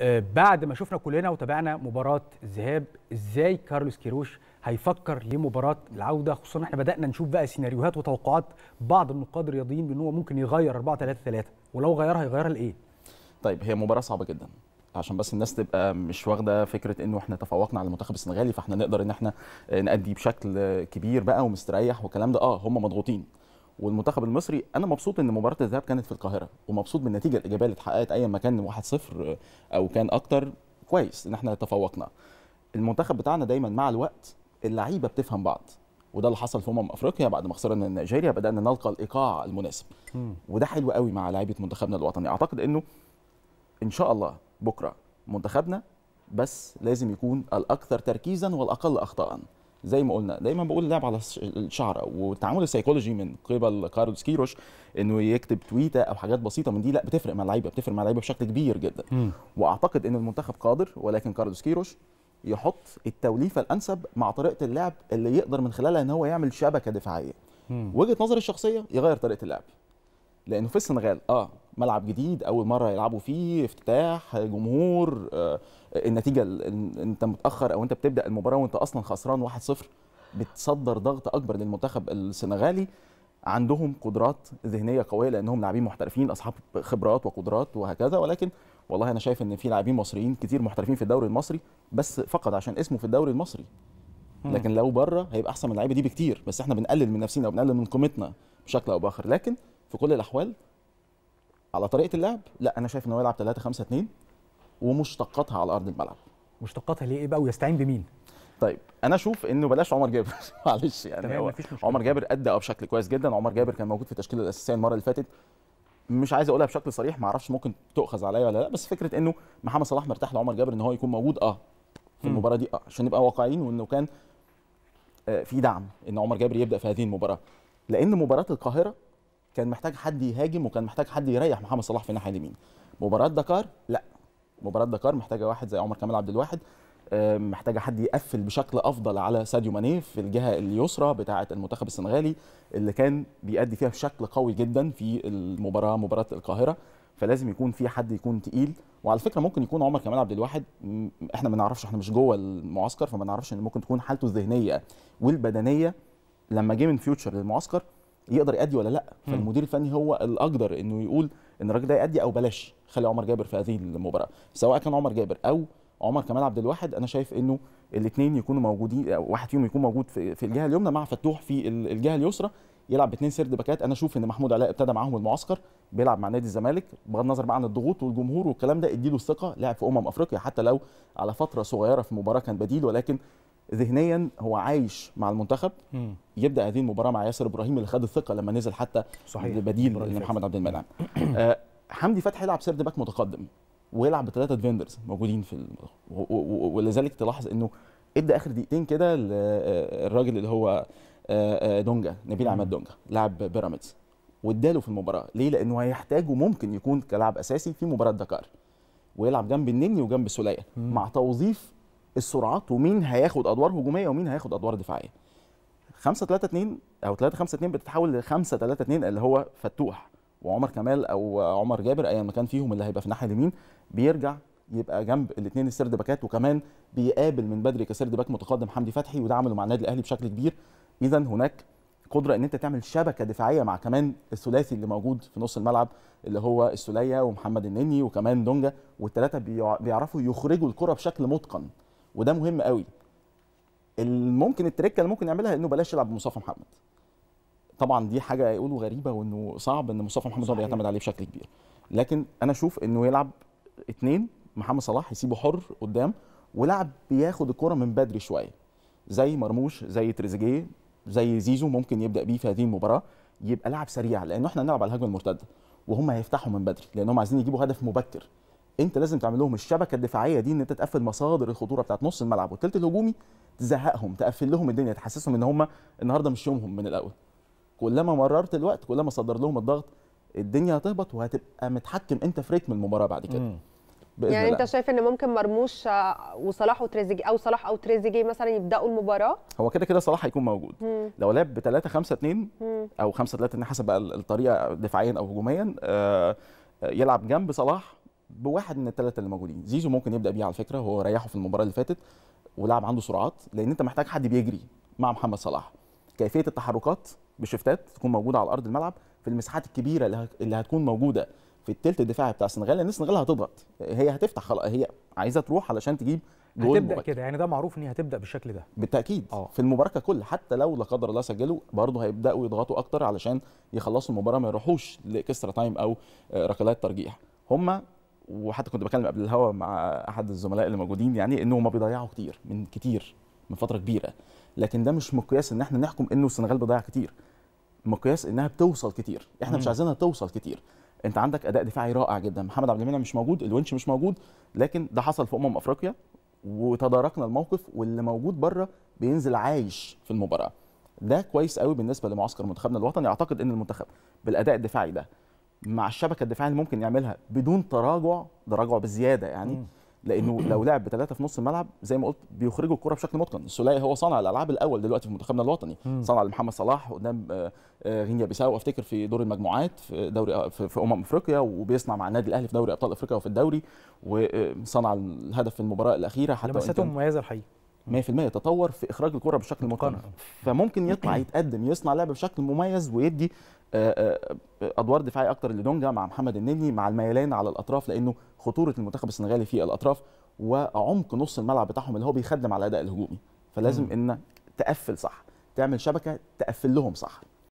آه، بعد ما شفنا كلنا وتابعنا مباراه الذهاب ازاي كارلوس كيروش هيفكر لمباراه العوده خصوصا احنا بدانا نشوف بقى سيناريوهات وتوقعات بعض النقاد الرياضيين بان هو ممكن يغير 4 3 3 ولو غيرها هيغيرها لايه طيب هي مباراه صعبه جدا عشان بس الناس تبقى مش واخده فكره انه احنا تفوقنا على المنتخب السنغالي فاحنا نقدر ان احنا نأدي بشكل كبير بقى ومستريح والكلام ده اه هم مضغوطين والمنتخب المصري انا مبسوط ان مباراه الذهاب كانت في القاهره ومبسوط بالنتيجه الايجابيه اللي اتحققت ايا ما كان 1-0 او كان اكتر كويس ان احنا تفوقنا المنتخب بتاعنا دايما مع الوقت اللعيبه بتفهم بعض وده اللي حصل في امم افريقيا بعد ما خسرنا نيجيريا بدانا نلقى الايقاع المناسب وده حلو قوي مع لعيبه منتخبنا الوطني اعتقد انه ان شاء الله بكره منتخبنا بس لازم يكون الاكثر تركيزا والاقل اخطاء زي ما قلنا دايما بقول اللعب على الشعر والتعامل السيكولوجي من قبل كارلوس كيروش انه يكتب تويته او حاجات بسيطه من دي لا بتفرق مع اللعيبه بتفرق مع اللعيبه بشكل كبير جدا م. واعتقد ان المنتخب قادر ولكن كارلوس كيروش يحط التوليفه الانسب مع طريقه اللعب اللي يقدر من خلالها ان هو يعمل شبكه دفاعيه وجهه نظري الشخصيه يغير طريقه اللعب لانه في السنغال اه ملعب جديد اول مره يلعبوا فيه افتتاح جمهور آه، النتيجه انت متاخر او انت بتبدا المباراه وانت اصلا خسران 1-0 بتصدر ضغط اكبر للمنتخب السنغالي عندهم قدرات ذهنيه قويه لانهم لاعبين محترفين اصحاب خبرات وقدرات وهكذا ولكن والله انا شايف ان في لاعبين مصريين كتير محترفين في الدوري المصري بس فقط عشان اسمه في الدوري المصري لكن لو بره هيبقى احسن من اللعيبه دي بكتير بس احنا بنقلل من نفسنا وبنقلل من قيمتنا بشكل او باخر لكن في كل الاحوال على طريقه اللعب لا انا شايف ان هو يلعب 3 5 2 ومشتقاتها على ارض الملعب مشتقاتها ليه ايه بقى ويستعين بمين طيب انا اشوف انه بلاش عمر جابر معلش يعني هو عمر جابر ادى أه بشكل كويس جدا عمر جابر كان موجود في التشكيله الاساسيه المره اللي فاتت مش عايز اقولها بشكل صريح ما اعرفش ممكن تؤخذ عليا ولا لا بس فكره انه محمد صلاح مرتاح لعمر جابر ان هو يكون موجود اه في المباراه دي اه عشان نبقى واقعيين وانه كان آه في دعم ان عمر جابر يبدا في هذه المباراه لان مباراه القاهره كان محتاج حد يهاجم وكان محتاج حد يريح محمد صلاح في الناحيه اليمين مباراه دكار لا مباراه دكار محتاجه واحد زي عمر كمال عبد الواحد آه، محتاجه حد يقفل بشكل افضل على ساديو ماني في الجهه اليسرى بتاعه المنتخب السنغالي اللي كان بيأدي فيها بشكل قوي جدا في المباراه مباراه القاهره فلازم يكون في حد يكون تقيل وعلى فكره ممكن يكون عمر كمال عبد الواحد احنا ما نعرفش احنا مش جوه المعسكر فما نعرفش ان ممكن تكون حالته الذهنيه والبدنيه لما جه من فيوتشر للمعسكر يقدر يأدي ولا لا فالمدير الفني هو الاقدر انه يقول ان الراجل ده يأدي او بلاش خلي عمر جابر في هذه المباراه سواء كان عمر جابر او عمر كمال عبد الواحد انا شايف انه الاثنين يكونوا موجودين او واحد فيهم يكون موجود في, في الجهه اليمنى مع فتوح في الجهه اليسرى يلعب باثنين سرد باكات انا اشوف ان محمود علاء ابتدى معاهم المعسكر بيلعب مع نادي الزمالك بغض النظر بقى عن الضغوط والجمهور والكلام ده اديله الثقه لعب في امم افريقيا حتى لو على فتره صغيره في مباراه كان بديل ولكن ذهنيا هو عايش مع المنتخب مم. يبدا هذه المباراه مع ياسر ابراهيم اللي خد الثقه لما نزل حتى صحيح. بديل لمحمد عبد المنعم آه حمدي فتحي يلعب سيرد باك متقدم ويلعب بثلاثه ديفندرز موجودين في ولذلك تلاحظ انه ادى اخر دقيقتين كده للراجل آه، اللي هو آه، آه، دونجا نبيل عماد دونجا لاعب بيراميدز واداله في المباراه ليه لانه هيحتاجه ممكن يكون كلاعب اساسي في مباراه دكار ويلعب جنب النني وجنب سوليه مع توظيف السرعات ومين هياخد ادوار هجوميه ومين هياخد ادوار دفاعيه 5 3 2 او 3 5 2 بتتحول ل 5 3 2 اللي هو فتوح وعمر كمال او عمر جابر ايا ما كان فيهم اللي هيبقى في الناحيه اليمين بيرجع يبقى جنب الاثنين السرد باكات وكمان بيقابل من بدري كسرد باك متقدم حمدي فتحي وده عمله مع النادي الاهلي بشكل كبير اذا هناك قدره ان انت تعمل شبكه دفاعيه مع كمان الثلاثي اللي موجود في نص الملعب اللي هو السوليه ومحمد النني وكمان دونجا والثلاثه بيعرفوا يخرجوا الكره بشكل متقن وده مهم قوي ممكن التركه اللي ممكن يعملها انه بلاش يلعب بمصطفى محمد طبعا دي حاجه يقولوا غريبه وانه صعب ان مصطفى محمد هو بيعتمد عليه بشكل كبير لكن انا اشوف انه يلعب اثنين محمد صلاح يسيبه حر قدام ولاعب بياخد الكره من بدري شويه زي مرموش زي تريزيجيه زي زيزو ممكن يبدا بيه في هذه المباراه يبقى لاعب سريع لان احنا نلعب على الهجمه المرتده وهم هيفتحوا من بدري لانهم عايزين يجيبوا هدف مبكر انت لازم تعمل لهم الشبكه الدفاعيه دي ان انت تقفل مصادر الخطوره بتاعت نص الملعب والثلث الهجومي تزهقهم تقفل لهم الدنيا تحسسهم ان هم النهارده مش يومهم من الاول كلما مررت الوقت كلما صدر لهم الضغط الدنيا هتهبط وهتبقى متحكم انت في ريتم المباراه بعد كده مم. يعني لا. انت شايف ان ممكن مرموش وصلاح وتريزيجيه او صلاح او تريزيجيه مثلا يبداوا المباراه هو كده كده صلاح هيكون موجود مم. لو لعب ب 3 5 2 او 5 3 حسب بقى الطريقه دفاعيا او هجوميا آه, آه، يلعب جنب صلاح بواحد من الثلاثه اللي موجودين زيزو ممكن يبدا بيه على فكره هو ريحه في المباراه اللي فاتت ولعب عنده سرعات لان انت محتاج حد بيجري مع محمد صلاح كيفيه التحركات بشفتات تكون موجوده على ارض الملعب في المساحات الكبيره اللي هتكون موجوده في الثلث الدفاعي بتاع السنغال لان السنغال هتضغط هي هتفتح خلاص هي عايزه تروح علشان تجيب جول هتبدا كده يعني ده معروف ان هي هتبدا بالشكل ده بالتاكيد أوه. في المباراه ككل حتى لو لا قدر الله سجلوا برضه هيبداوا يضغطوا اكتر علشان يخلصوا المباراه ما يروحوش لاكسترا تايم او آه، ركلات ترجيح هما وحتى كنت بكلم قبل الهوا مع احد الزملاء اللي موجودين يعني انه ما بيضيعوا كتير من كتير من فتره كبيره لكن ده مش مقياس ان احنا نحكم انه السنغال بتضيع كتير مقياس انها بتوصل كتير احنا مم. مش عايزينها توصل كتير انت عندك اداء دفاعي رائع جدا محمد عبد المنعم مش موجود الونش مش موجود لكن ده حصل في امم افريقيا وتداركنا الموقف واللي موجود بره بينزل عايش في المباراه ده كويس قوي بالنسبه لمعسكر منتخبنا الوطني اعتقد ان المنتخب بالاداء الدفاعي ده مع الشبكه الدفاعيه اللي ممكن يعملها بدون تراجع تراجع بزياده يعني مم. لانه لو لعب بثلاثه في نص الملعب زي ما قلت بيخرجوا الكره بشكل متقن السولاي هو صانع الالعاب الاول دلوقتي في منتخبنا الوطني صانع لمحمد صلاح قدام آه، آه، غينيا بيساو افتكر في دور المجموعات في دوري آه، في امم افريقيا وبيصنع مع النادي الاهلي في دوري ابطال افريقيا وفي الدوري وصنع الهدف في المباراه الاخيره حتى لمساته مميزه الحقيقه 100% يتطور في اخراج الكره بشكل مقنع فممكن يطلع يتقدم يصنع لعبه بشكل مميز ويدي آه، آه، آه، ادوار دفاعيه اكتر لدونجا مع محمد النني مع الميلان على الاطراف لانه خطوره المنتخب السنغالي في الاطراف وعمق نص الملعب بتاعهم اللي هو بيخدم على الاداء الهجومي فلازم ان تقفل صح تعمل شبكه تقفل لهم صح